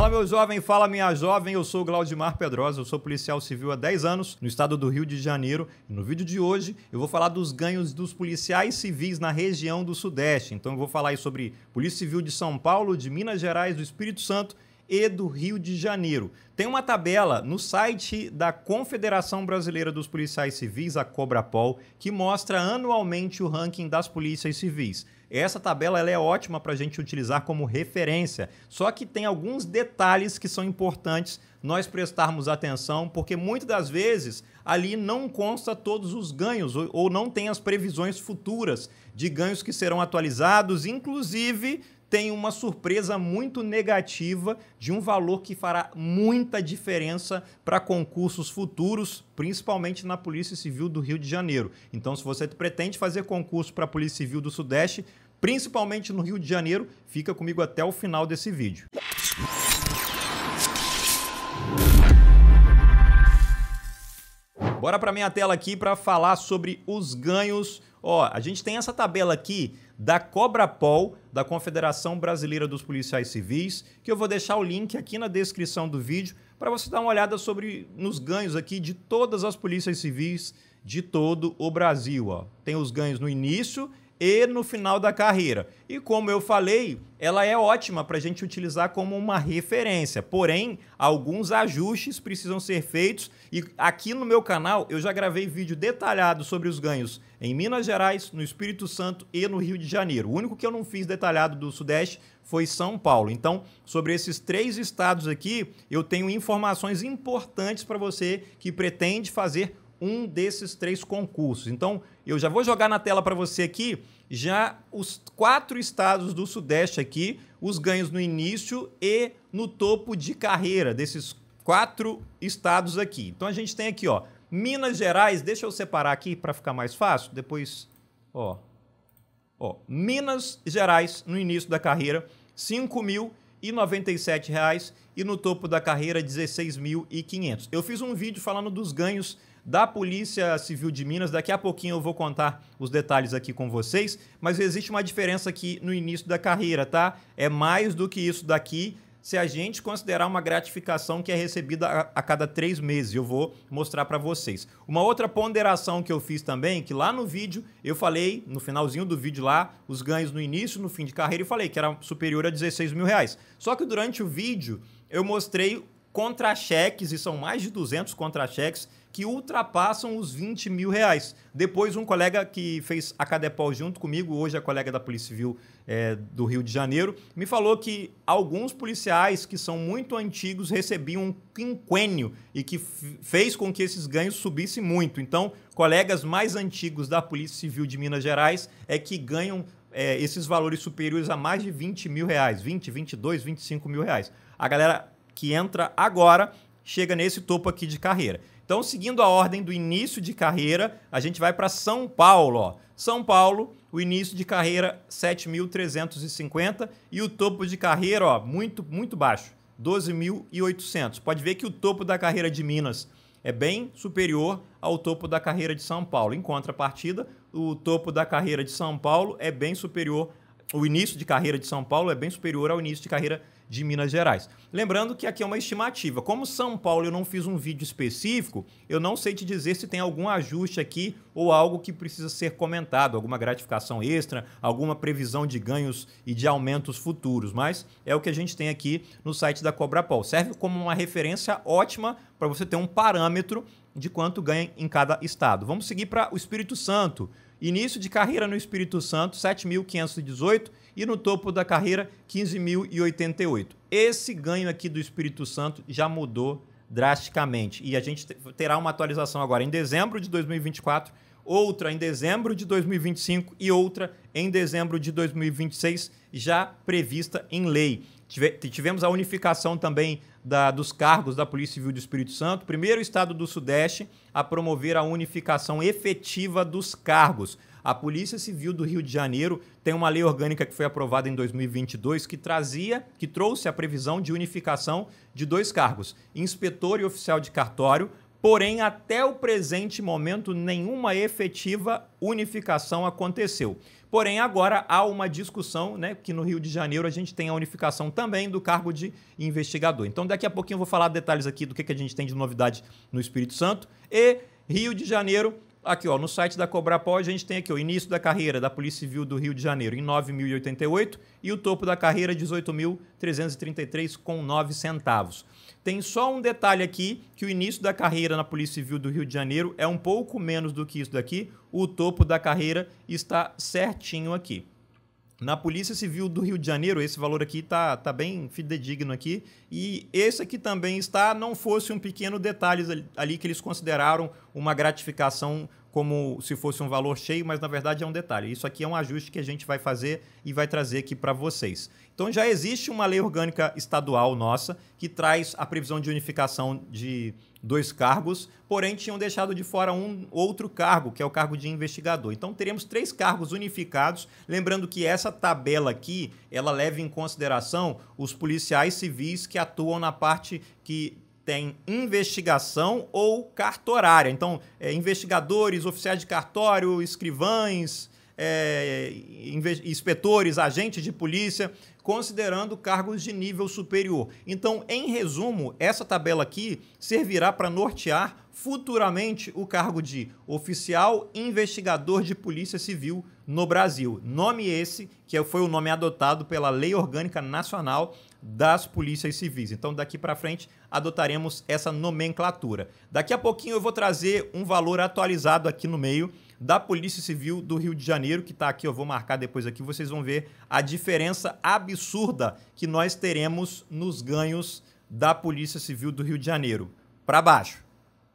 Fala, meu jovem, fala, minha jovem. Eu sou Glaudimar Pedrosa, eu sou policial civil há 10 anos no estado do Rio de Janeiro. E no vídeo de hoje eu vou falar dos ganhos dos policiais civis na região do Sudeste. Então eu vou falar sobre Polícia Civil de São Paulo, de Minas Gerais, do Espírito Santo e do Rio de Janeiro. Tem uma tabela no site da Confederação Brasileira dos Policiais Civis, a Cobrapol, que mostra anualmente o ranking das polícias civis. Essa tabela ela é ótima para a gente utilizar como referência, só que tem alguns detalhes que são importantes nós prestarmos atenção, porque muitas das vezes ali não consta todos os ganhos ou não tem as previsões futuras de ganhos que serão atualizados, inclusive tem uma surpresa muito negativa de um valor que fará muita diferença para concursos futuros, principalmente na Polícia Civil do Rio de Janeiro. Então, se você pretende fazer concurso para a Polícia Civil do Sudeste, principalmente no Rio de Janeiro, fica comigo até o final desse vídeo. Bora para minha tela aqui para falar sobre os ganhos. Ó, a gente tem essa tabela aqui da Cobrapol, da Confederação Brasileira dos Policiais Civis, que eu vou deixar o link aqui na descrição do vídeo para você dar uma olhada sobre nos ganhos aqui de todas as polícias civis de todo o Brasil. Ó. Tem os ganhos no início e no final da carreira. E como eu falei, ela é ótima para a gente utilizar como uma referência. Porém, alguns ajustes precisam ser feitos e aqui no meu canal eu já gravei vídeo detalhado sobre os ganhos em Minas Gerais, no Espírito Santo e no Rio de Janeiro. O único que eu não fiz detalhado do Sudeste foi São Paulo. Então, sobre esses três estados aqui, eu tenho informações importantes para você que pretende fazer um desses três concursos. Então, eu já vou jogar na tela para você aqui já os quatro estados do Sudeste aqui, os ganhos no início e no topo de carreira desses quatro estados aqui. Então a gente tem aqui, ó, Minas Gerais, deixa eu separar aqui para ficar mais fácil, depois, ó. Ó, Minas Gerais no início da carreira, R$ reais e no topo da carreira 16.500. Eu fiz um vídeo falando dos ganhos da Polícia Civil de Minas. Daqui a pouquinho eu vou contar os detalhes aqui com vocês, mas existe uma diferença aqui no início da carreira, tá? É mais do que isso daqui. Se a gente considerar uma gratificação que é recebida a, a cada três meses, eu vou mostrar para vocês. Uma outra ponderação que eu fiz também, que lá no vídeo eu falei, no finalzinho do vídeo lá, os ganhos no início, no fim de carreira, eu falei que era superior a 16 mil reais. Só que durante o vídeo eu mostrei contra-cheques, e são mais de 200 contra-cheques, que ultrapassam os 20 mil reais. Depois, um colega que fez a Cadepol junto comigo, hoje é colega da Polícia Civil é, do Rio de Janeiro, me falou que alguns policiais que são muito antigos recebiam um quinquênio e que fez com que esses ganhos subissem muito. Então, colegas mais antigos da Polícia Civil de Minas Gerais é que ganham é, esses valores superiores a mais de 20 mil reais, 20, 22, 25 mil reais. A galera que entra agora chega nesse topo aqui de carreira. Então, seguindo a ordem do início de carreira, a gente vai para São Paulo. Ó. São Paulo, o início de carreira 7.350 e o topo de carreira ó, muito, muito baixo, 12.800. Pode ver que o topo da carreira de Minas é bem superior ao topo da carreira de São Paulo. Em contrapartida, o topo da carreira de São Paulo é bem superior, o início de carreira de São Paulo é bem superior ao início de carreira de de Minas Gerais. Lembrando que aqui é uma estimativa. Como São Paulo eu não fiz um vídeo específico, eu não sei te dizer se tem algum ajuste aqui ou algo que precisa ser comentado, alguma gratificação extra, alguma previsão de ganhos e de aumentos futuros, mas é o que a gente tem aqui no site da Cobrapol. Serve como uma referência ótima para você ter um parâmetro de quanto ganha em cada estado. Vamos seguir para o Espírito Santo. Início de carreira no Espírito Santo, 7.518 e no topo da carreira 15.088. Esse ganho aqui do Espírito Santo já mudou drasticamente e a gente terá uma atualização agora em dezembro de 2024, outra em dezembro de 2025 e outra em dezembro de 2026 já prevista em lei. Tivemos a unificação também da, dos cargos da Polícia Civil do Espírito Santo, primeiro estado do Sudeste a promover a unificação efetiva dos cargos. A Polícia Civil do Rio de Janeiro tem uma lei orgânica que foi aprovada em 2022 que trazia, que trouxe a previsão de unificação de dois cargos, inspetor e oficial de cartório, porém até o presente momento nenhuma efetiva unificação aconteceu. Porém, agora há uma discussão, né? Que no Rio de Janeiro a gente tem a unificação também do cargo de investigador. Então, daqui a pouquinho eu vou falar detalhes aqui do que, que a gente tem de novidade no Espírito Santo. E Rio de Janeiro Aqui, ó, no site da Cobrapó, a gente tem aqui o início da carreira da Polícia Civil do Rio de Janeiro em 9.088 e o topo da carreira 18.333 com 9 centavos. Tem só um detalhe aqui, que o início da carreira na Polícia Civil do Rio de Janeiro é um pouco menos do que isso daqui. O topo da carreira está certinho aqui. Na Polícia Civil do Rio de Janeiro, esse valor aqui tá, tá bem fidedigno aqui. E esse aqui também está, não fosse um pequeno detalhe ali que eles consideraram uma gratificação como se fosse um valor cheio, mas na verdade é um detalhe. Isso aqui é um ajuste que a gente vai fazer e vai trazer aqui para vocês. Então já existe uma lei orgânica estadual nossa que traz a previsão de unificação de dois cargos, porém tinham deixado de fora um outro cargo, que é o cargo de investigador. Então teremos três cargos unificados, lembrando que essa tabela aqui, ela leva em consideração os policiais civis que atuam na parte que tem investigação ou cartorária. Então, é, investigadores, oficiais de cartório, escrivães, é, inspetores, agentes de polícia, considerando cargos de nível superior. Então, em resumo, essa tabela aqui servirá para nortear futuramente o cargo de oficial investigador de polícia civil no Brasil. Nome esse que é, foi o nome adotado pela Lei Orgânica Nacional das polícias civis. Então, daqui para frente, adotaremos essa nomenclatura. Daqui a pouquinho eu vou trazer um valor atualizado aqui no meio da Polícia Civil do Rio de Janeiro, que está aqui, eu vou marcar depois aqui, vocês vão ver a diferença absurda que nós teremos nos ganhos da Polícia Civil do Rio de Janeiro. Para baixo,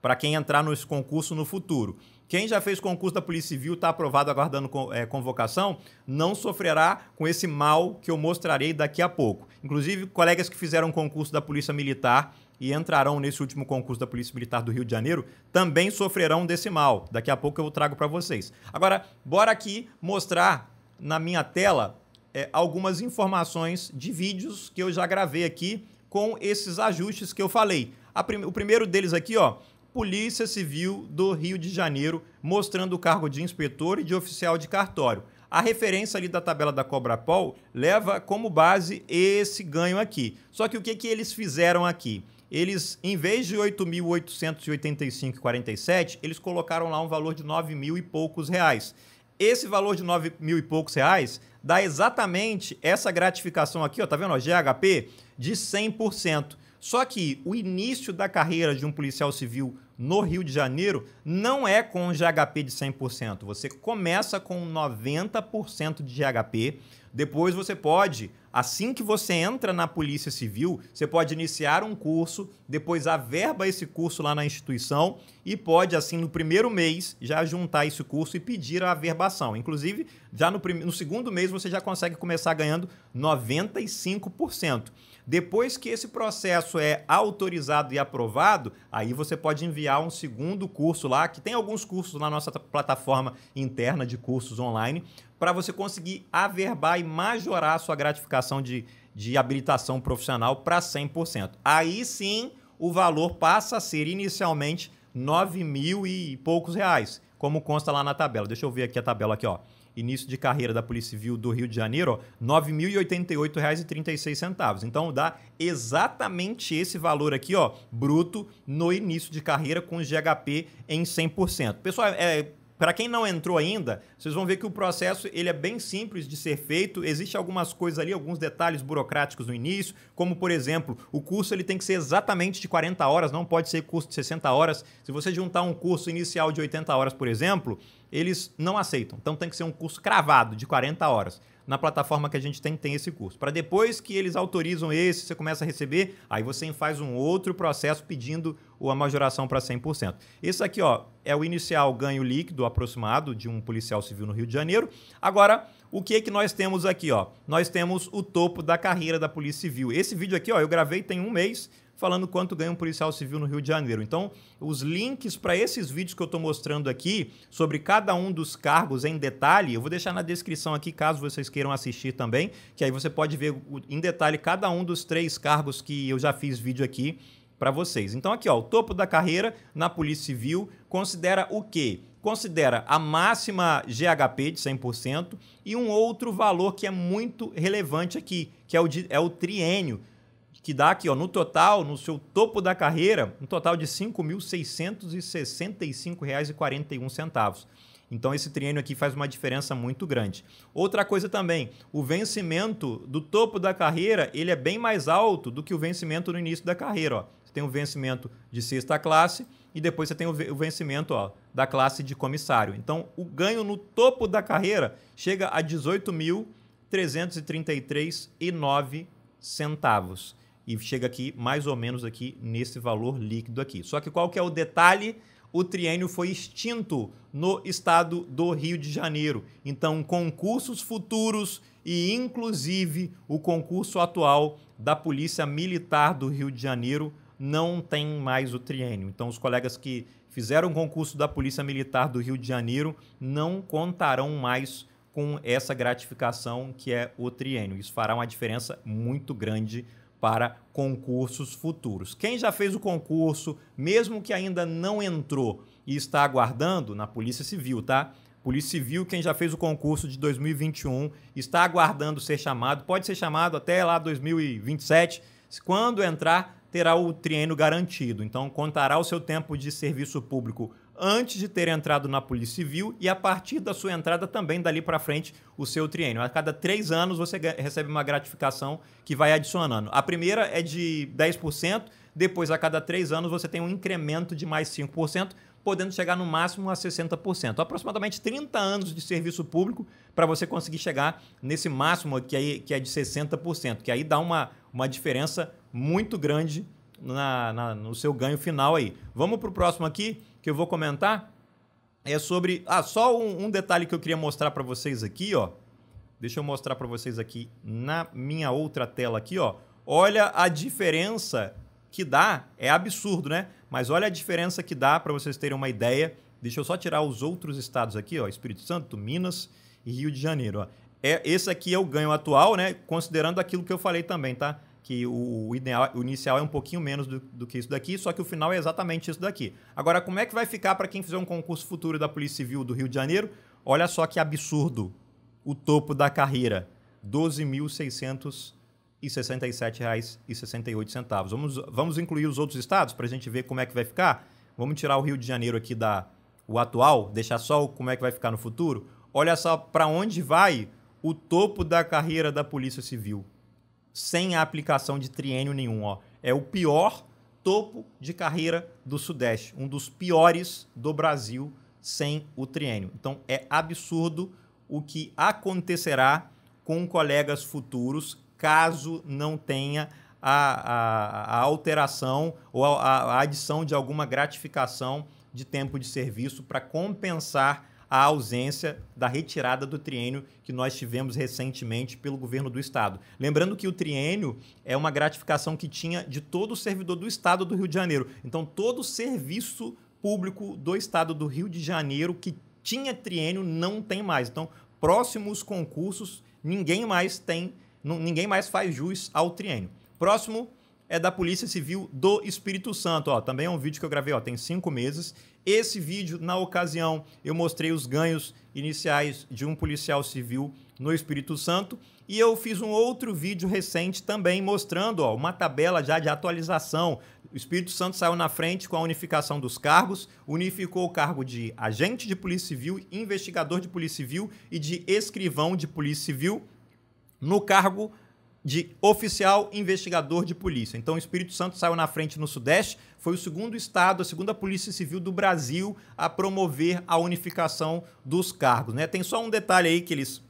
para quem entrar nesse concurso no futuro. Quem já fez concurso da Polícia Civil, está aprovado aguardando eh, convocação, não sofrerá com esse mal que eu mostrarei daqui a pouco. Inclusive, colegas que fizeram concurso da Polícia Militar e entrarão nesse último concurso da Polícia Militar do Rio de Janeiro também sofrerão desse mal. Daqui a pouco eu trago para vocês. Agora, bora aqui mostrar na minha tela é, algumas informações de vídeos que eu já gravei aqui com esses ajustes que eu falei. Prim o primeiro deles aqui, ó, Polícia Civil do Rio de Janeiro, mostrando o cargo de inspetor e de oficial de cartório. A referência ali da tabela da Cobrapol leva como base esse ganho aqui. Só que o que, que eles fizeram aqui? Eles, em vez de 8.885,47, eles colocaram lá um valor de 9 mil e poucos reais. Esse valor de 9 mil e poucos reais dá exatamente essa gratificação aqui, ó, tá vendo? GHP de 100%. Só que o início da carreira de um policial civil no Rio de Janeiro não é com GHP de 100%. Você começa com 90% de GHP. Depois você pode, assim que você entra na Polícia Civil, você pode iniciar um curso, depois averba esse curso lá na instituição e pode, assim, no primeiro mês, já juntar esse curso e pedir a averbação. Inclusive, já no, no segundo mês você já consegue começar ganhando 95%. Depois que esse processo é autorizado e aprovado, aí você pode enviar um segundo curso lá, que tem alguns cursos na nossa plataforma interna de cursos online, para você conseguir averbar e majorar a sua gratificação de, de habilitação profissional para 100%. Aí sim, o valor passa a ser inicialmente 9 mil e poucos reais, como consta lá na tabela. Deixa eu ver aqui a tabela aqui, ó início de carreira da Polícia Civil do Rio de Janeiro, R$ 9.088,36. Então dá exatamente esse valor aqui, ó, bruto no início de carreira com GHP em 100%. Pessoal, é para quem não entrou ainda, vocês vão ver que o processo ele é bem simples de ser feito. Existem algumas coisas ali, alguns detalhes burocráticos no início, como por exemplo, o curso ele tem que ser exatamente de 40 horas, não pode ser curso de 60 horas. Se você juntar um curso inicial de 80 horas, por exemplo, eles não aceitam. Então tem que ser um curso cravado de 40 horas. Na plataforma que a gente tem, tem esse curso. Para depois que eles autorizam esse, você começa a receber, aí você faz um outro processo pedindo a majoração para 100%. Esse aqui ó, é o inicial ganho líquido aproximado de um policial civil no Rio de Janeiro. Agora, o que é que nós temos aqui? Ó? Nós temos o topo da carreira da Polícia Civil. Esse vídeo aqui ó, eu gravei tem um mês, falando quanto ganha um policial civil no Rio de Janeiro. Então, os links para esses vídeos que eu estou mostrando aqui, sobre cada um dos cargos em detalhe, eu vou deixar na descrição aqui, caso vocês queiram assistir também, que aí você pode ver em detalhe cada um dos três cargos que eu já fiz vídeo aqui para vocês. Então aqui, ó, o topo da carreira na Polícia Civil considera o quê? Considera a máxima GHP de 100% e um outro valor que é muito relevante aqui, que é o, de, é o triênio que dá aqui, ó, no total, no seu topo da carreira, um total de R$ 5.665,41. Então esse triênio aqui faz uma diferença muito grande. Outra coisa também, o vencimento do topo da carreira, ele é bem mais alto do que o vencimento no início da carreira, ó. Você tem o vencimento de sexta classe e depois você tem o vencimento, ó, da classe de comissário. Então o ganho no topo da carreira chega a 18.333,9 centavos e chega aqui mais ou menos aqui nesse valor líquido aqui. Só que qual que é o detalhe? O triênio foi extinto no estado do Rio de Janeiro. Então, concursos futuros e inclusive o concurso atual da Polícia Militar do Rio de Janeiro não tem mais o triênio. Então, os colegas que fizeram o concurso da Polícia Militar do Rio de Janeiro não contarão mais com essa gratificação que é o triênio. Isso fará uma diferença muito grande para concursos futuros. Quem já fez o concurso, mesmo que ainda não entrou e está aguardando na Polícia Civil, tá? Polícia Civil, quem já fez o concurso de 2021, está aguardando ser chamado, pode ser chamado até lá 2027. Quando entrar, terá o triênio garantido. Então, contará o seu tempo de serviço público antes de ter entrado na Polícia Civil e a partir da sua entrada também dali para frente o seu triênio. A cada três anos você recebe uma gratificação que vai adicionando. A primeira é de 10%, depois a cada três anos você tem um incremento de mais 5%, podendo chegar no máximo a 60%. Aproximadamente 30 anos de serviço público para você conseguir chegar nesse máximo que é, que é de 60%, que aí dá uma, uma diferença muito grande na, na, no seu ganho final aí. Vamos para o próximo aqui, que eu vou comentar. É sobre... Ah, só um, um detalhe que eu queria mostrar para vocês aqui, ó. Deixa eu mostrar para vocês aqui na minha outra tela aqui, ó. Olha a diferença que dá, é absurdo, né? Mas olha a diferença que dá para vocês terem uma ideia. Deixa eu só tirar os outros estados aqui, ó, Espírito Santo, Minas e Rio de Janeiro, ó. É, esse aqui é o ganho atual, né? Considerando aquilo que eu falei também, tá? que o, ideal, o inicial é um pouquinho menos do, do, que isso daqui, só que o final é exatamente isso daqui. Agora, como é que vai ficar para quem fizer um concurso futuro da Polícia Civil do Rio de Janeiro? Olha só que absurdo o topo da carreira, R$ 12.667,68. Vamos, vamos incluir os outros estados para a gente ver como é que vai ficar? Vamos tirar o Rio de Janeiro aqui da o atual, deixar só como é que vai ficar no futuro? Olha só para onde vai o topo da carreira da Polícia Civil sem a aplicação de triênio nenhum. Ó. É o pior topo de carreira do Sudeste, um dos piores do Brasil sem o triênio. Então é absurdo o que acontecerá com colegas futuros caso não tenha a, a, a alteração ou a, a adição de alguma gratificação de tempo de serviço para compensar a ausência da retirada do triênio que nós tivemos recentemente pelo governo do Estado. Lembrando que o triênio é uma gratificação que tinha de todo servidor do Estado do Rio de Janeiro. Então, todo serviço público do Estado do Rio de Janeiro que tinha triênio não tem mais. Então, próximos concursos, ninguém mais tem, ninguém mais faz jus ao triênio. Próximo é da Polícia Civil do Espírito Santo. Ó, também é um vídeo que eu gravei, ó, tem cinco meses. Esse vídeo, na ocasião, eu mostrei os ganhos iniciais de um policial civil no Espírito Santo e eu fiz um outro vídeo recente também mostrando ó, uma tabela já de atualização. O Espírito Santo saiu na frente com a unificação dos cargos, unificou o cargo de agente de polícia civil, investigador de polícia civil e de escrivão de polícia civil no cargo de oficial investigador de polícia. Então, o Espírito Santo saiu na frente no Sudeste, foi o segundo estado, a segunda Polícia Civil do Brasil a promover a unificação dos cargos. Né? Tem só um detalhe aí que eles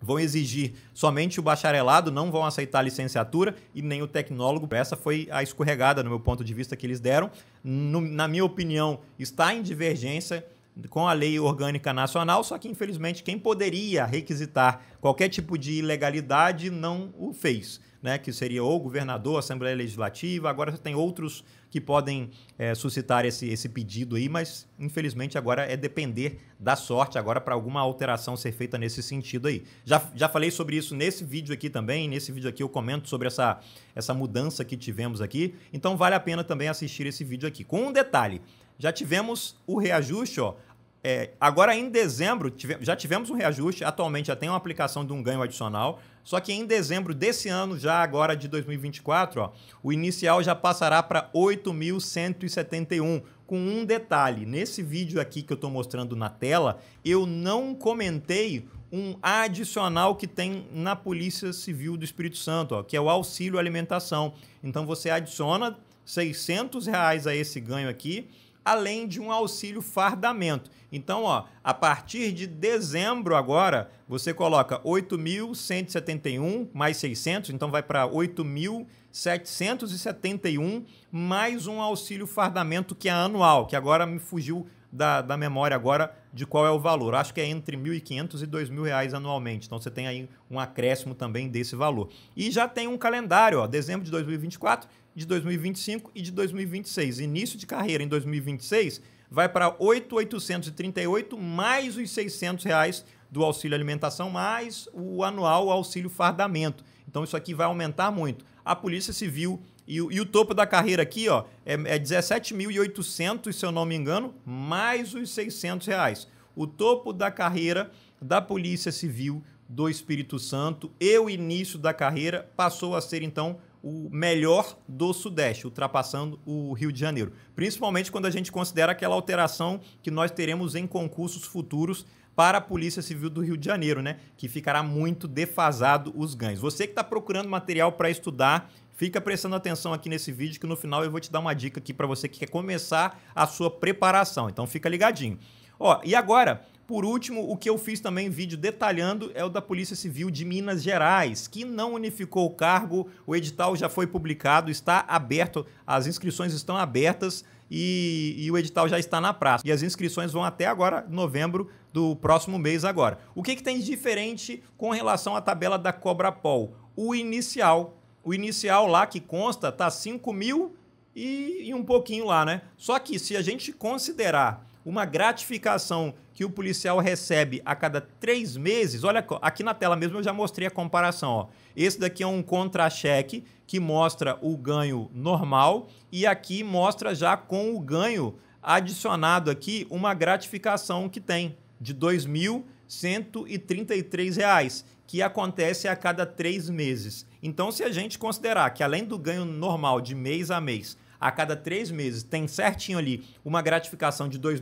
vão exigir somente o bacharelado, não vão aceitar a licenciatura e nem o tecnólogo. Essa foi a escorregada, no meu ponto de vista, que eles deram. No, na minha opinião, está em divergência com a lei orgânica nacional, só que infelizmente quem poderia requisitar qualquer tipo de ilegalidade não o fez, né? Que seria ou o governador, a Assembleia Legislativa, agora tem outros que podem é, suscitar esse, esse pedido aí, mas infelizmente agora é depender da sorte agora para alguma alteração ser feita nesse sentido aí. Já, já falei sobre isso nesse vídeo aqui também, nesse vídeo aqui eu comento sobre essa, essa mudança que tivemos aqui, então vale a pena também assistir esse vídeo aqui. Com um detalhe, já tivemos o reajuste, ó, é, agora, em dezembro, tive, já tivemos um reajuste, atualmente já tem uma aplicação de um ganho adicional, só que em dezembro desse ano, já agora de 2024, ó, o inicial já passará para 8.171, com um detalhe. Nesse vídeo aqui que eu estou mostrando na tela, eu não comentei um adicional que tem na Polícia Civil do Espírito Santo, ó, que é o auxílio alimentação. Então, você adiciona R$ 600 reais a esse ganho aqui, além de um auxílio fardamento. Então, ó, a partir de dezembro agora, você coloca 8.171 mais 600, então vai para 8.771 mais um auxílio fardamento que é anual, que agora me fugiu da, da memória agora de qual é o valor. Acho que é entre 1.500 e 2.000 reais anualmente. Então você tem aí um acréscimo também desse valor. E já tem um calendário, ó, dezembro de 2024 de 2025 e de 2026. Início de carreira em 2026 vai para 8.838 mais os 600 reais do auxílio alimentação mais o anual auxílio fardamento. Então isso aqui vai aumentar muito. A Polícia Civil e, e o topo da carreira aqui ó, é, é 17.800, se eu não me engano, mais os 600 reais. O topo da carreira da Polícia Civil do Espírito Santo e o início da carreira passou a ser então o melhor do Sudeste, ultrapassando o Rio de Janeiro. Principalmente quando a gente considera aquela alteração que nós teremos em concursos futuros para a Polícia Civil do Rio de Janeiro, né? Que ficará muito defasado os ganhos. Você que está procurando material para estudar, Fica prestando atenção aqui nesse vídeo que no final eu vou te dar uma dica aqui para você que quer começar a sua preparação. Então fica ligadinho. Ó, e agora por último, o que eu fiz também vídeo detalhando é o da Polícia Civil de Minas Gerais, que não unificou o cargo, o edital já foi publicado, está aberto, as inscrições estão abertas. E, e, o edital já está na praça. E as inscrições vão até agora, novembro do próximo mês agora. O que, que tem de diferente com relação à tabela da Cobra Pol? O inicial. O inicial lá que consta está 5 mil e, e um pouquinho lá, né? Só que se a gente considerar uma gratificação que o policial recebe a cada três meses. Olha, aqui na tela mesmo eu já mostrei a comparação. Ó. Esse daqui é um contra-cheque que mostra o ganho normal e aqui mostra já com o ganho adicionado aqui uma gratificação que tem de R$ 2.133, que acontece a cada três meses. Então, se a gente considerar que além do ganho normal de mês a mês, a cada três meses tem certinho ali uma gratificação de R$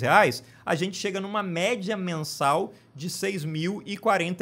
reais a gente chega numa média mensal de R$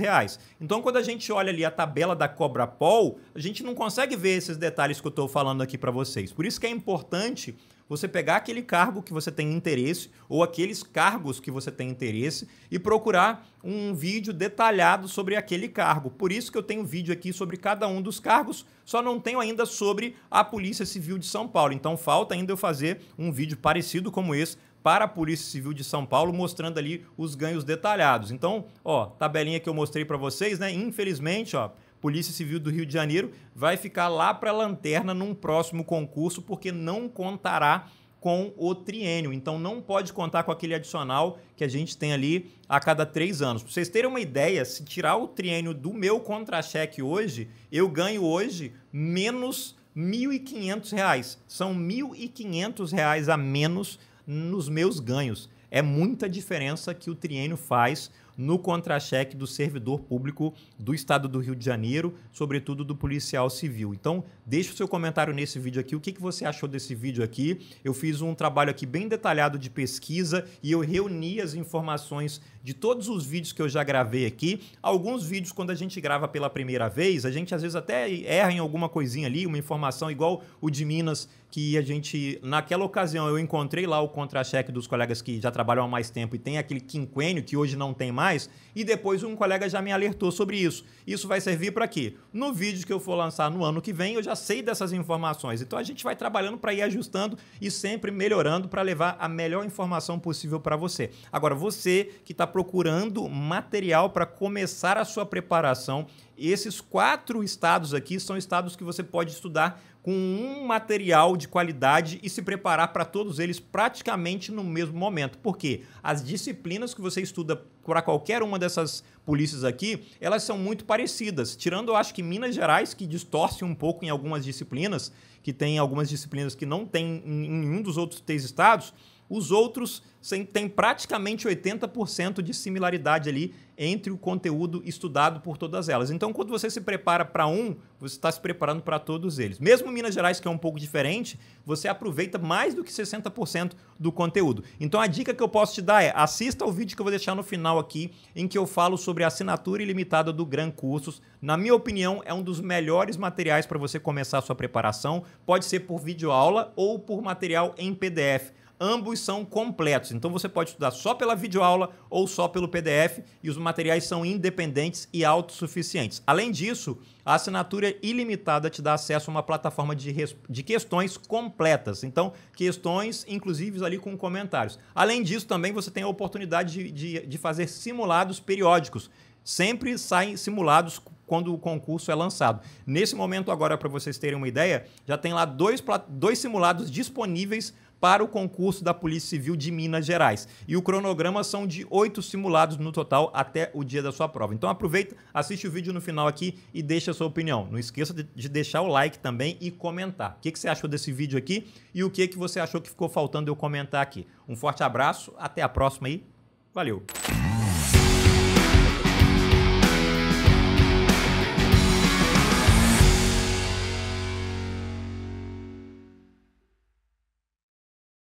reais Então, quando a gente olha ali a tabela da Cobra Pol, a gente não consegue ver esses detalhes que eu estou falando aqui para vocês. Por isso que é importante você pegar aquele cargo que você tem interesse ou aqueles cargos que você tem interesse e procurar um vídeo detalhado sobre aquele cargo. Por isso que eu tenho vídeo aqui sobre cada um dos cargos, só não tenho ainda sobre a Polícia Civil de São Paulo. Então falta ainda eu fazer um vídeo parecido como esse para a Polícia Civil de São Paulo, mostrando ali os ganhos detalhados. Então, ó, tabelinha que eu mostrei para vocês, né? Infelizmente, ó, Polícia Civil do Rio de Janeiro, vai ficar lá para a lanterna num próximo concurso, porque não contará com o triênio. Então não pode contar com aquele adicional que a gente tem ali a cada três anos. Para vocês terem uma ideia, se tirar o triênio do meu contra-cheque hoje, eu ganho hoje menos R$ 1.500. São R$ 1.500 a menos nos meus ganhos. É muita diferença que o triênio faz no contra-cheque do servidor público do Estado do Rio de Janeiro, sobretudo do policial civil. Então, deixe o seu comentário nesse vídeo aqui, o que, que você achou desse vídeo aqui. Eu fiz um trabalho aqui bem detalhado de pesquisa e eu reuni as informações de todos os vídeos que eu já gravei aqui. Alguns vídeos, quando a gente grava pela primeira vez, a gente às vezes até erra em alguma coisinha ali, uma informação igual o de Minas que a gente, naquela ocasião, eu encontrei lá o contra-cheque dos colegas que já trabalham há mais tempo e tem aquele quinquênio que hoje não tem mais, e depois um colega já me alertou sobre isso. Isso vai servir para quê? No vídeo que eu for lançar no ano que vem, eu já sei dessas informações. Então a gente vai trabalhando para ir ajustando e sempre melhorando para levar a melhor informação possível para você. Agora, você que está procurando material para começar a sua preparação, esses quatro estados aqui são estados que você pode estudar com um material de qualidade e se preparar para todos eles praticamente no mesmo momento. Porque as disciplinas que você estuda para qualquer uma dessas polícias aqui, elas são muito parecidas, tirando eu acho que Minas Gerais que distorce um pouco em algumas disciplinas, que tem algumas disciplinas que não tem em nenhum dos outros três estados os outros têm praticamente 80% de similaridade ali entre o conteúdo estudado por todas elas. Então, quando você se prepara para um, você está se preparando para todos eles. Mesmo Minas Gerais, que é um pouco diferente, você aproveita mais do que 60% do conteúdo. Então, a dica que eu posso te dar é assista ao vídeo que eu vou deixar no final aqui, em que eu falo sobre a assinatura ilimitada do Gran Cursos. Na minha opinião, é um dos melhores materiais para você começar a sua preparação. Pode ser por videoaula ou por material em PDF ambos são completos. Então você pode estudar só pela videoaula ou só pelo PDF e os materiais são independentes e autossuficientes. Além disso, a assinatura ilimitada te dá acesso a uma plataforma de, de questões completas. Então, questões, inclusive, ali com comentários. Além disso, também você tem a oportunidade de, de, de fazer simulados periódicos. Sempre saem simulados quando o concurso é lançado. Nesse momento, agora, para vocês terem uma ideia, já tem lá dois, dois simulados disponíveis para o concurso da Polícia Civil de Minas Gerais. E o cronograma são de oito simulados no total até o dia da sua prova. Então aproveita, assiste o vídeo no final aqui e deixa a sua opinião. Não esqueça de deixar o like também e comentar. O que, você achou desse vídeo aqui e o que, que você achou que ficou faltando eu comentar aqui. Um forte abraço, até a próxima e valeu!